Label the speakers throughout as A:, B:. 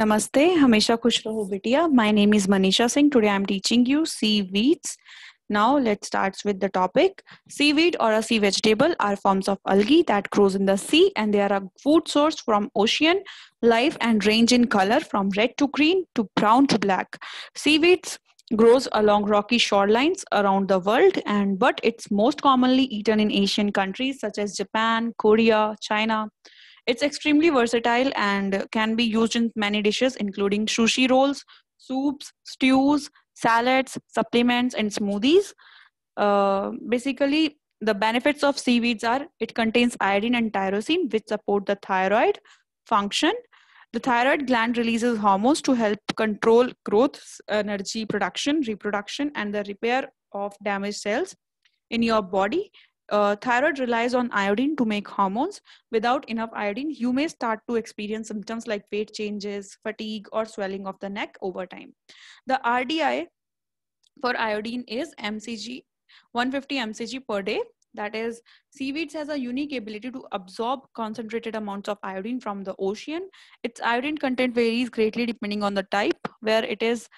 A: Namaste, Hamesha Kush Bitiya. My name is Manisha Singh. Today I'm teaching you seaweeds. Now let's start with the topic. Seaweed or a sea vegetable are forms of algae that grows in the sea and they are a food source from ocean life and range in color from red to green to brown to black. Seaweeds grows along rocky shorelines around the world and but it's most commonly eaten in asian countries such as japan korea china it's extremely versatile and can be used in many dishes, including sushi rolls, soups, stews, salads, supplements, and smoothies. Uh, basically, the benefits of seaweeds are it contains iodine and tyrosine, which support the thyroid function. The thyroid gland releases hormones to help control growth, energy production, reproduction, and the repair of damaged cells in your body uh, thyroid relies on iodine to make hormones. Without enough iodine, you may start to experience symptoms like weight changes, fatigue, or swelling of the neck over time. The RDI for iodine is mcg 150 mcg per day that is seaweeds has a unique ability to absorb concentrated amounts of iodine from the ocean its iodine content varies greatly depending on the type where it is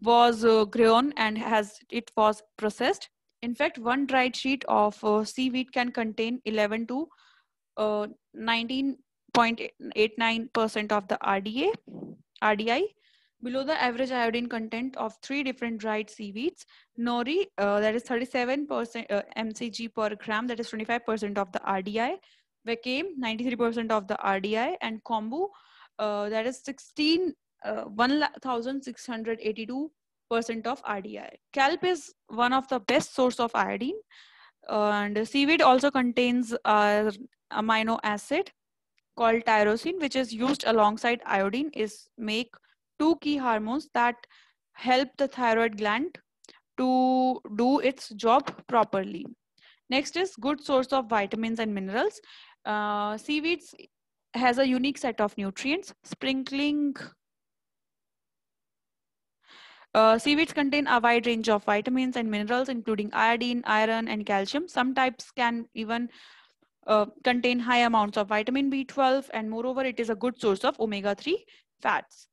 A: was uh, grown and has it was processed in fact, one dried sheet of uh, seaweed can contain 11 to 19.89% uh, of the RDA, RDI, below the average iodine content of three different dried seaweeds. Nori, uh, that is 37% uh, mcg per gram, that is 25% of the RDI. Vacame, 93% of the RDI. And kombu, uh, that is 16, uh, 1,682 percent of RDI. Kelp is one of the best source of iodine and seaweed also contains a amino acid called tyrosine which is used alongside iodine is make two key hormones that help the thyroid gland to do its job properly. Next is good source of vitamins and minerals. Uh, seaweeds has a unique set of nutrients. Sprinkling uh, seaweeds contain a wide range of vitamins and minerals, including iodine, iron, and calcium. Some types can even uh, contain high amounts of vitamin B12, and moreover, it is a good source of omega-3 fats.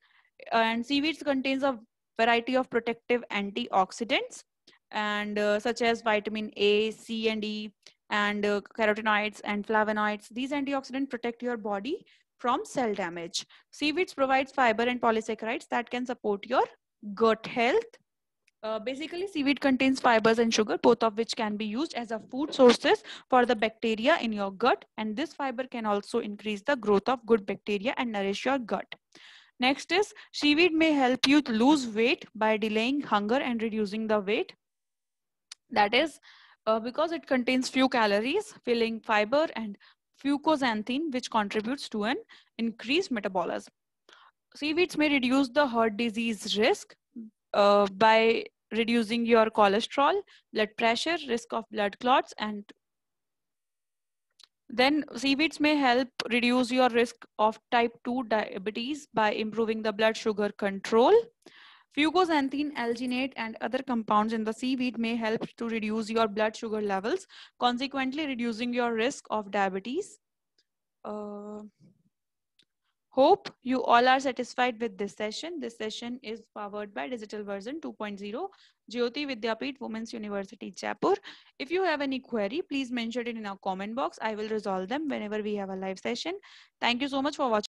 A: And seaweeds contains a variety of protective antioxidants, and uh, such as vitamin A, C, and E, and uh, carotenoids and flavonoids. These antioxidants protect your body from cell damage. Seaweeds provides fiber and polysaccharides that can support your gut health. Uh, basically, seaweed contains fibers and sugar, both of which can be used as a food sources for the bacteria in your gut. And this fiber can also increase the growth of good bacteria and nourish your gut. Next is seaweed may help you lose weight by delaying hunger and reducing the weight. That is uh, because it contains few calories, filling fiber and fucosanthin, which contributes to an increased metabolism seaweeds may reduce the heart disease risk uh, by reducing your cholesterol, blood pressure, risk of blood clots, and then seaweeds may help reduce your risk of type 2 diabetes by improving the blood sugar control. Fucoxanthin, alginate, and other compounds in the seaweed may help to reduce your blood sugar levels, consequently reducing your risk of diabetes. Uh, Hope you all are satisfied with this session. This session is powered by Digital Version 2.0, Jyoti Vidyapit Women's University, Jaipur. If you have any query, please mention it in our comment box. I will resolve them whenever we have a live session. Thank you so much for watching.